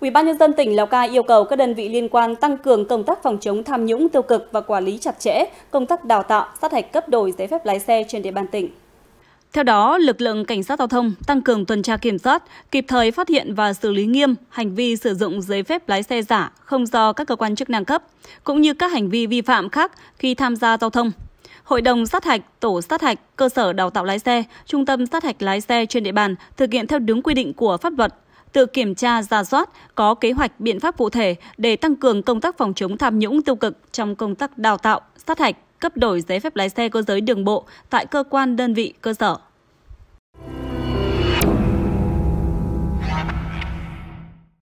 Ủy ban nhân dân tỉnh Lào Cai yêu cầu các đơn vị liên quan tăng cường công tác phòng chống tham nhũng tiêu cực và quản lý chặt chẽ công tác đào tạo, sát hạch cấp đổi giấy phép lái xe trên địa bàn tỉnh. Theo đó, lực lượng cảnh sát giao thông tăng cường tuần tra kiểm soát, kịp thời phát hiện và xử lý nghiêm hành vi sử dụng giấy phép lái xe giả không do các cơ quan chức năng cấp, cũng như các hành vi vi phạm khác khi tham gia giao thông. Hội đồng sát hạch, tổ sát hạch, cơ sở đào tạo lái xe, trung tâm sát hạch lái xe trên địa bàn thực hiện theo đúng quy định của pháp luật, tự kiểm tra ra soát, có kế hoạch biện pháp cụ thể để tăng cường công tác phòng chống tham nhũng tiêu cực trong công tác đào tạo, sát hạch, cấp đổi giấy phép lái xe cơ giới đường bộ tại cơ quan đơn vị cơ sở.